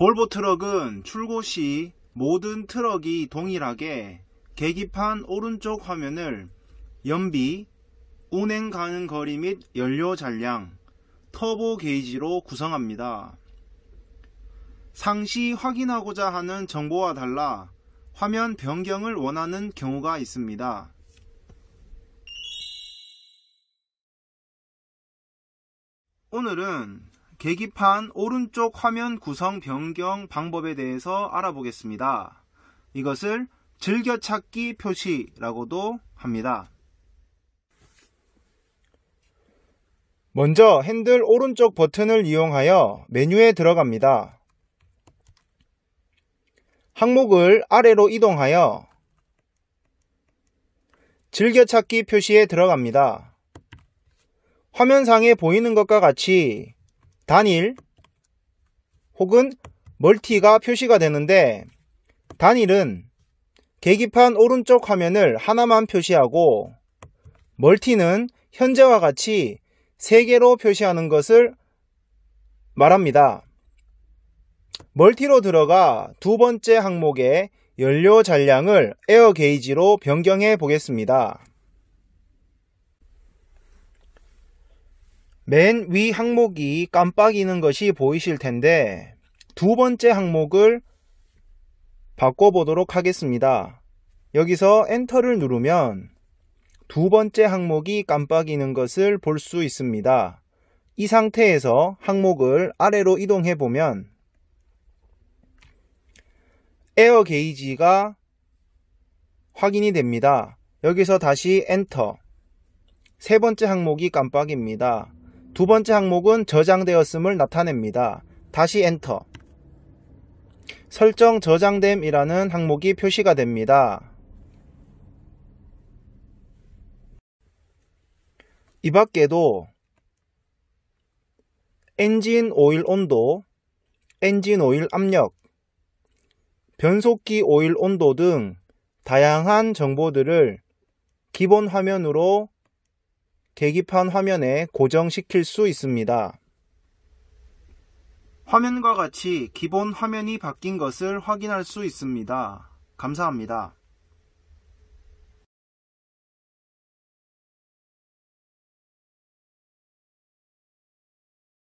볼보 트럭은 출고 시 모든 트럭이 동일하게 계기판 오른쪽 화면을 연비, 운행 가능 거리 및 연료 잔량, 터보 게이지로 구성합니다. 상시 확인하고자 하는 정보와 달라 화면 변경을 원하는 경우가 있습니다. 오늘은 계기판 오른쪽 화면 구성 변경 방법에 대해서 알아보겠습니다. 이것을 즐겨찾기 표시라고도 합니다. 먼저 핸들 오른쪽 버튼을 이용하여 메뉴에 들어갑니다. 항목을 아래로 이동하여 즐겨찾기 표시에 들어갑니다. 화면상에 보이는 것과 같이 단일 혹은 멀티가 표시가 되는데 단일은 계기판 오른쪽 화면을 하나만 표시하고 멀티는 현재와 같이 세개로 표시하는 것을 말합니다. 멀티로 들어가 두 번째 항목의 연료 잔량을 에어 게이지로 변경해 보겠습니다. 맨위 항목이 깜빡이는 것이 보이실 텐데 두 번째 항목을 바꿔보도록 하겠습니다. 여기서 엔터를 누르면 두 번째 항목이 깜빡이는 것을 볼 수 있습니다. 이 상태에서 항목을 아래로 이동해 보면 에어 게이지가 확인이 됩니다. 여기서 다시 엔터 세 번째 항목이 깜빡입니다. 두 번째 항목은 저장되었음을 나타냅니다. 다시 엔터. 설정 저장됨이라는 항목이 표시가 됩니다. 이 밖에도 엔진 오일 온도, 엔진 오일 압력, 변속기 오일 온도 등 다양한 정보들을 기본 화면으로 계기판 화면에 고정시킬 수 있습니다. 화면과 같이 기본 화면이 바뀐 것을 확인할 수 있습니다. 감사합니다.